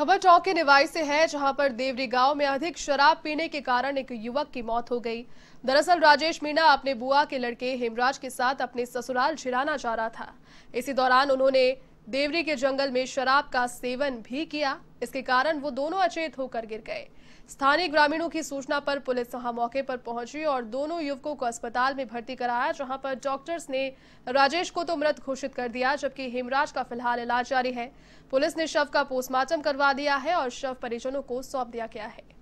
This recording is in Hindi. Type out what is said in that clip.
खबर चौक के निवाई से है जहां पर देवरी गांव में अधिक शराब पीने के कारण एक युवक की मौत हो गई दरअसल राजेश मीणा अपने बुआ के लड़के हेमराज के साथ अपने ससुराल छिड़ाना जा रहा था इसी दौरान उन्होंने देवरी के जंगल में शराब का सेवन भी किया इसके कारण वो दोनों अचेत होकर गिर गए स्थानीय ग्रामीणों की सूचना पर पुलिस वहां मौके पर पहुंची और दोनों युवकों को अस्पताल में भर्ती कराया जहां पर डॉक्टर्स ने राजेश को तो मृत घोषित कर दिया जबकि हेमराज का फिलहाल इलाज जारी है पुलिस ने शव का पोस्टमार्टम करवा दिया है और शव परिजनों को सौंप दिया गया है